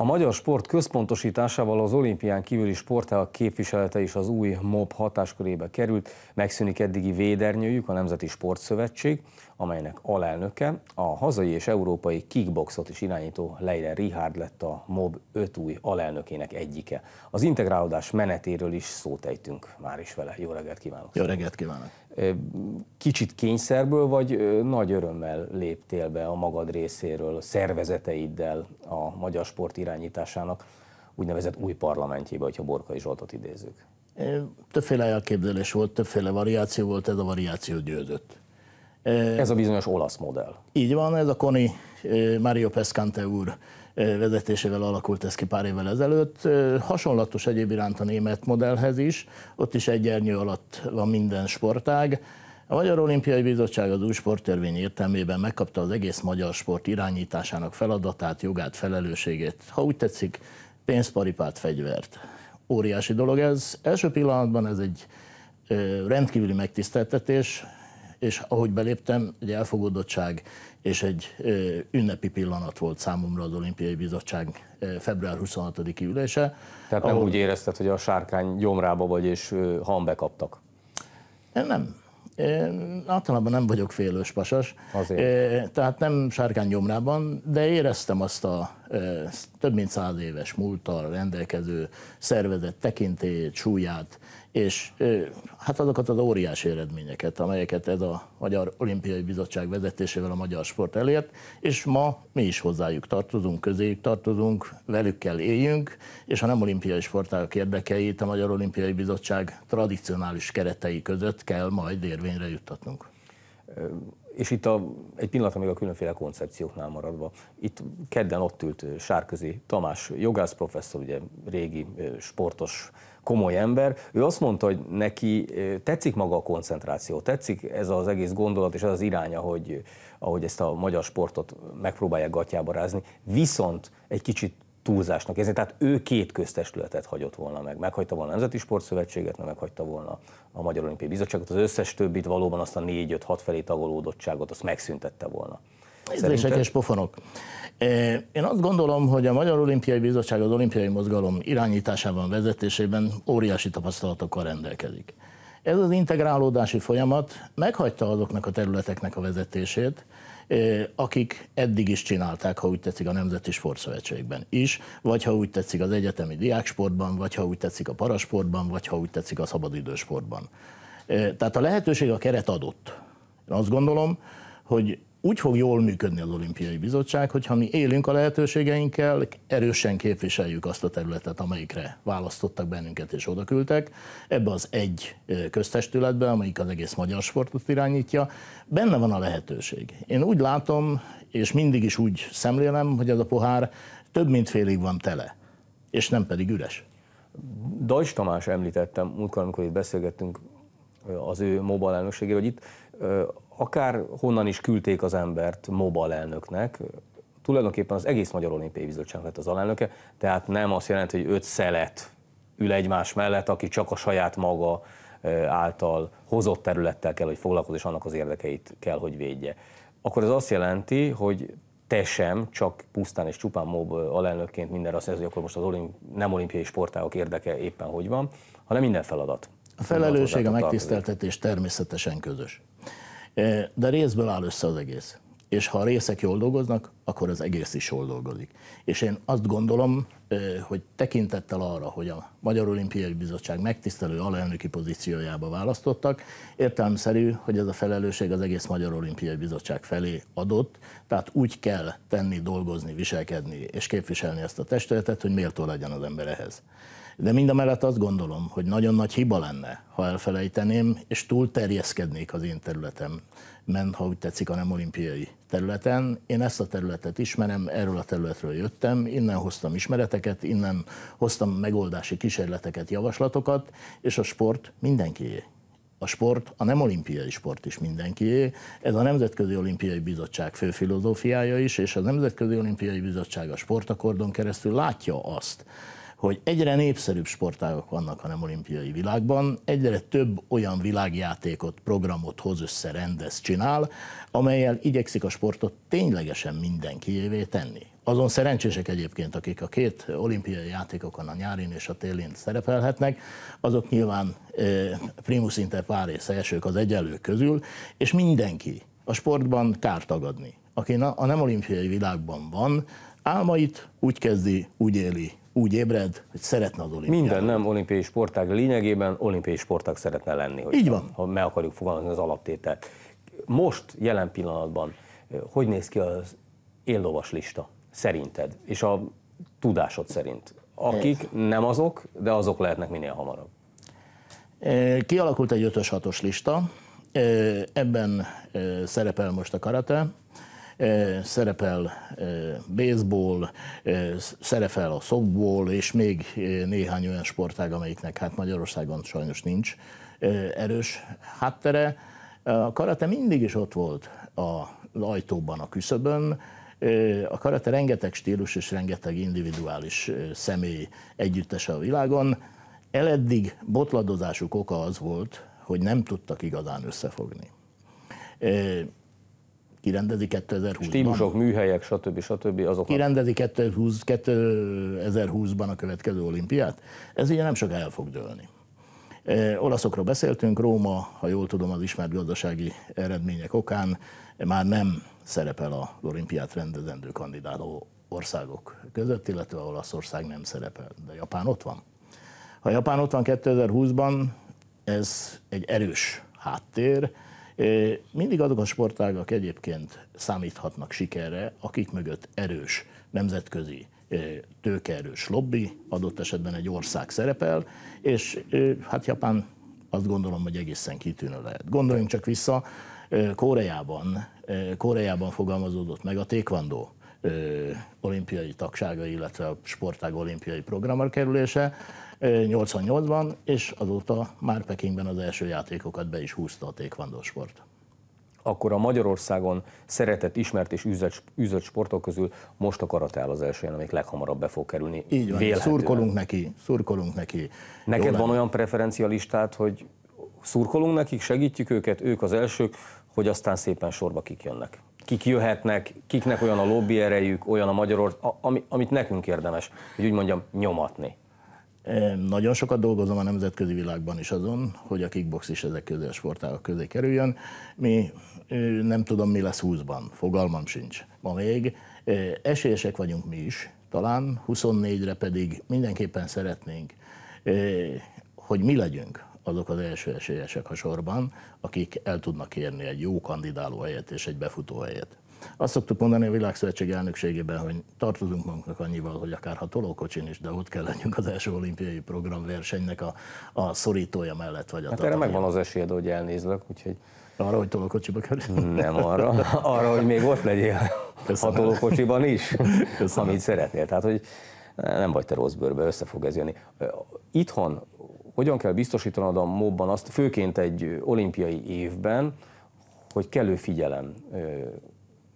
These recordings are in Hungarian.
A magyar sport központosításával az olimpián kívüli sportág képviselete is az új MOB hatáskörébe került, megszűnik eddigi védernyőjük, a Nemzeti Sportszövetség, amelynek alelnöke, a hazai és európai kickboxot is irányító Leire Richard lett a MOB 5 új alelnökének egyike. Az integrálódás menetéről is szót ejtünk már is vele. Jó reggelt kívánok! Jó reggelt kívánok! Kicsit kényszerből, vagy nagy örömmel léptél be a magad részéről, a szervezeteiddel a magyar sport irányításának úgynevezett új parlamentjébe, hogyha Borkai Zsoltot idézzük? Többféle elképzelés volt, többféle variáció volt, ez a variáció győzött. Ez a bizonyos olasz modell. Így van, ez a Koni Mario Pescante úr vezetésével alakult ez ki pár évvel ezelőtt. Hasonlatos egyéb iránt a német modellhez is, ott is egy ernyő alatt van minden sportág. A Magyar Olimpiai Bizottság az új sporttörvény értelmében megkapta az egész magyar sport irányításának feladatát, jogát, felelősségét, ha úgy tetszik, pénzparipát, fegyvert. Óriási dolog ez. Első pillanatban ez egy rendkívüli megtiszteltetés, és ahogy beléptem, egy elfogadottság és egy ünnepi pillanat volt számomra az Olimpiai Bizottság február 26-i ülése. Tehát ahol... nem úgy érezted, hogy a sárkány gyomrába vagy és hambe kaptak? Nem, én általában nem vagyok félős pasas, Azért. tehát nem sárkány gyomrában, de éreztem azt a több mint száz éves múlttal rendelkező szervezet tekintét, súlyát, és hát azokat az óriási eredményeket, amelyeket ez a Magyar Olimpiai Bizottság vezetésével a magyar sport elért, és ma mi is hozzájuk tartozunk, közéjük tartozunk, velük kell éljünk, és ha nem olimpiai sportágak érdekeit a Magyar Olimpiai Bizottság tradicionális keretei között kell majd érvényre juttatnunk és itt a, egy pillanatra még a különféle koncepcióknál maradva. Itt kedden ott ült Sárközi Tamás, jogász professzor, ugye régi sportos komoly ember, ő azt mondta, hogy neki tetszik maga a koncentráció, tetszik ez az egész gondolat és ez az iránya, hogy ahogy ezt a magyar sportot megpróbálják gatyába rázni, viszont egy kicsit túlzásnak érzi. Tehát ő két köztestületet hagyott volna meg. Meghagyta volna a Nemzeti Sportszövetséget, nem meghagyta volna a Magyar Olimpiai Bizottságot, az összes többit valóban azt a 4-5-6 felé tagolódottságot, azt megszüntette volna. Ízlések és pofonok. E, én azt gondolom, hogy a Magyar Olimpiai Bizottság az olimpiai mozgalom irányításában, vezetésében óriási tapasztalatokkal rendelkezik. Ez az integrálódási folyamat meghagyta azoknak a területeknek a vezetését, akik eddig is csinálták, ha úgy tetszik, a Nemzeti Sportszövetségben is, vagy ha úgy tetszik az egyetemi diáksportban, vagy ha úgy tetszik a parasportban, vagy ha úgy tetszik a szabadidősportban. Tehát a lehetőség, a keret adott. Én azt gondolom, hogy úgy fog jól működni az olimpiai bizottság, hogyha mi élünk a lehetőségeinkkel, erősen képviseljük azt a területet, amelyikre választottak bennünket és odaküldtek, ebbe az egy köztestületbe, amelyik az egész magyar sportot irányítja, benne van a lehetőség. Én úgy látom, és mindig is úgy szemlélem, hogy ez a pohár több mint félig van tele, és nem pedig üres. Dajs Tamás említettem, múltkor, amikor itt beszélgettünk az ő mobile elnökségéről, hogy itt akár honnan is küldték az embert Mobal elnöknek, tulajdonképpen az egész Magyar Olimpiai Bizottság lett az alelnöke, tehát nem azt jelenti, hogy öt szelet ül egymás mellett, aki csak a saját maga által hozott területtel kell, hogy foglalkozni, és annak az érdekeit kell, hogy védje. Akkor ez azt jelenti, hogy te sem, csak pusztán és csupán MOB alelnökként mindenre azt jelenti, hogy akkor most az olimp nem olimpiai sportágok érdeke éppen hogy van, hanem minden feladat. A felelősség, a megtiszteltetés természetesen közös. De részből áll össze az egész. És ha a részek jól dolgoznak, akkor az egész is jól dolgozik. És én azt gondolom, hogy tekintettel arra, hogy a Magyar Olimpiai Bizottság megtisztelő alelnöki pozíciójába választottak, értelmszerű, hogy ez a felelősség az egész Magyar Olimpiai Bizottság felé adott, tehát úgy kell tenni, dolgozni, viselkedni és képviselni ezt a testületet, hogy méltó legyen az ember ehhez. De mind a mellett azt gondolom, hogy nagyon nagy hiba lenne, ha elfelejteném, és túl terjeszkednék az én területem, ment, ha úgy tetszik, a nem olimpiai területen. Én ezt a területet ismerem, erről a területről jöttem, innen hoztam ismereteket, innen hoztam megoldási kísérleteket, javaslatokat, és a sport mindenkié a sport, a nem olimpiai sport is mindenkié. Ez a Nemzetközi Olimpiai Bizottság fő filozófiája is, és a Nemzetközi Olimpiai Bizottság a sportakordon keresztül látja azt, hogy egyre népszerűbb sportágok vannak a nem olimpiai világban, egyre több olyan világjátékot, programot hoz össze, rendez, csinál, amelyel igyekszik a sportot ténylegesen mindenkiévé tenni. Azon szerencsések egyébként, akik a két olimpiai játékokon, a nyárin és a télén szerepelhetnek, azok nyilván e, primus inter pares elsők az egyenlők közül, és mindenki a sportban kár tagadni. Aki a nem olimpiai világban van, álmait úgy kezdi, úgy éli, úgy ébred, hogy szeretne az olimpiát. Minden nem olimpiai sportág lényegében olimpiai sportág szeretne lenni, hogy Így van. ha meg akarjuk fogalmazni az alaptételt. Most, jelen pillanatban, hogy néz ki az éllovas lista szerinted, és a tudásod szerint? Akik nem azok, de azok lehetnek minél hamarabb. Kialakult egy 5 6-os lista, ebben szerepel most a karate, szerepel baseball, szerepel a softball, és még néhány olyan sportág, amelyiknek hát Magyarországon sajnos nincs erős háttere. A karate mindig is ott volt az ajtóban, a küszöbön, a karate rengeteg stílus és rengeteg individuális személy együttese a világon. Eleddig botladozásuk oka az volt, hogy nem tudtak igazán összefogni kirendezi 2020-ban. Stílusok, műhelyek, stb. stb. azok. Kirendezi 2020, 2020-ban a következő olimpiát. Ez ugye nem sok el fog dőlni. E, olaszokról beszéltünk, Róma, ha jól tudom, az ismert gazdasági eredmények okán már nem szerepel az olimpiát rendezendő kandidáló országok között, illetve Olaszország nem szerepel, de Japán ott van. Ha Japán ott van 2020-ban, ez egy erős háttér, mindig azok a sportágak egyébként számíthatnak sikerre, akik mögött erős nemzetközi tőkeerős lobby, adott esetben egy ország szerepel, és hát Japán azt gondolom, hogy egészen kitűnő lehet. Gondoljunk csak vissza, Koreában, Koreában fogalmazódott meg a tékvandó olimpiai tagsága, illetve a sportág olimpiai programra kerülése, 88-ban, és azóta már Pekingben az első játékokat be is húzta a tékvandó sport akkor a Magyarországon szeretett, ismert és üzött, üzött sportok közül most a karate az első, amik leghamarabb be fog kerülni. Így van, Vélhetően. szurkolunk neki, szurkolunk neki. Neked Jó van nem. olyan preferencialistát, hogy szurkolunk nekik, segítjük őket, ők az elsők, hogy aztán szépen sorba kik jönnek. Kik jöhetnek, kiknek olyan a lobby erejük, olyan a Magyarország, ami, amit nekünk érdemes, hogy úgy mondjam, nyomatni. Nagyon sokat dolgozom a nemzetközi világban is azon, hogy a kickbox is ezek közé a sportágak közé kerüljön. Mi nem tudom, mi lesz 20-ban, fogalmam sincs. Ma még esélyesek vagyunk mi is, talán 24-re pedig mindenképpen szeretnénk, hogy mi legyünk azok az első esélyesek a sorban, akik el tudnak érni egy jó kandidáló helyet és egy befutó helyet. Azt szoktuk mondani a Világszövetség elnökségében, hogy tartozunk magunknak annyival, hogy akár ha tolókocsin is, de ott kell lennünk az első olimpiai versenynek a, a szorítója mellett vagy a Hát erre megvan az esélyed, hogy elnézlek, úgyhogy... Arra, hogy tolókocsiba kerül? Nem arra, arra, hogy még ott legyél Köszönöm. a tolókocsiban is, Köszönöm. amit szeretnél. Tehát, hogy nem vagy te rossz bőrbe, össze fog ez jönni. Itthon hogyan kell biztosítanod a mobban azt, főként egy olimpiai évben, hogy kellő figyelem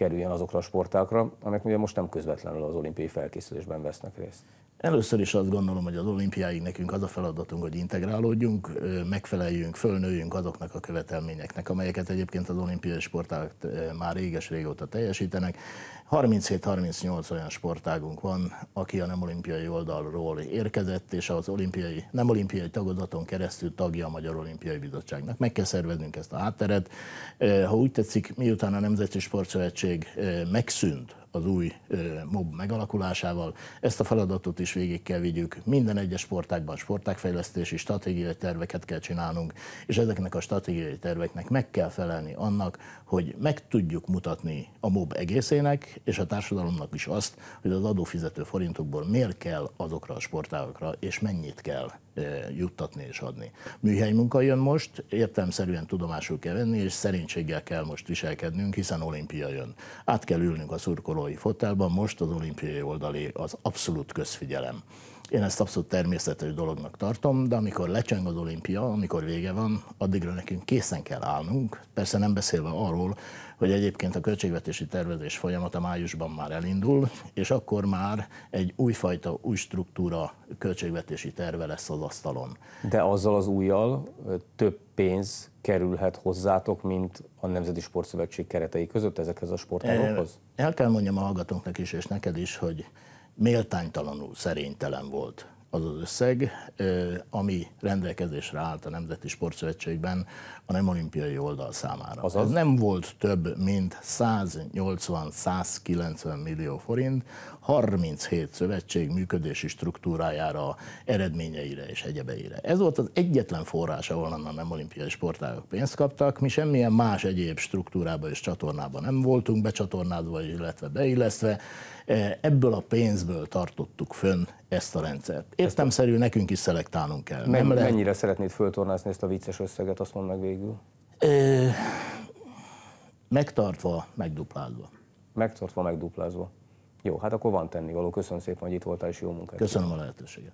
kerüljen azokra a sportákra, amelyek ugye most nem közvetlenül az olimpiai felkészülésben vesznek részt. Először is azt gondolom, hogy az olimpiáig nekünk az a feladatunk, hogy integrálódjunk, megfeleljünk, fölnőjünk azoknak a követelményeknek, amelyeket egyébként az olimpiai sportág már réges régóta teljesítenek. 37-38 olyan sportágunk van, aki a nem olimpiai oldalról érkezett, és az olimpiai, nem olimpiai tagozaton keresztül tagja a Magyar Olimpiai Bizottságnak. Meg kell szerveznünk ezt a hátteret. Ha úgy tetszik, miután a Nemzeti Sportszövetség lehetőség megszűnt az új mob megalakulásával. Ezt a feladatot is végig kell vigyük. Minden egyes sportákban sportágfejlesztési stratégiai terveket kell csinálnunk, és ezeknek a stratégiai terveknek meg kell felelni annak, hogy meg tudjuk mutatni a mob egészének, és a társadalomnak is azt, hogy az adófizető forintokból miért kell azokra a sportágokra, és mennyit kell juttatni és adni. Műhely munka jön most, értelmszerűen tudomásul kell venni, és szerénységgel kell most viselkednünk, hiszen olimpia jön. Át kell ülnünk a szurkolói fotelban, most az olimpiai oldali az abszolút közfigyelem. Én ezt abszolút természetes dolognak tartom, de amikor lecseng az olimpia, amikor vége van, addigra nekünk készen kell állnunk. Persze nem beszélve arról, hogy egyébként a költségvetési tervezés folyamata májusban már elindul, és akkor már egy újfajta, új struktúra költségvetési terve lesz az asztalon. De azzal az újjal több pénz kerülhet hozzátok, mint a Nemzeti Sportszövetség keretei között ezekhez a sportágokhoz? El kell mondjam a hallgatóknak is, és neked is, hogy méltánytalanul szerénytelen volt az az összeg, ami rendelkezésre állt a Nemzeti Sportszövetségben a nem olimpiai oldal számára. Azaz? Ez nem volt több, mint 180-190 millió forint, 37 szövetség működési struktúrájára, eredményeire és egyebeire. Ez volt az egyetlen forrás, ahol a nem olimpiai sportágok pénzt kaptak. Mi semmilyen más egyéb struktúrába és csatornába nem voltunk becsatornázva, illetve beillesztve E, ebből a pénzből tartottuk fönn ezt a rendszert. Értemszerű, nekünk is szelektálnunk kell. Men, nem lehet... Mennyire szeretnéd föltornázni ezt a vicces összeget, azt mondd meg végül? E, megtartva, megduplázva. Megtartva, megduplázva. Jó, hát akkor van tennivaló. Köszönöm szépen, hogy itt voltál, és jó munkát. Köszönöm a lehetőséget.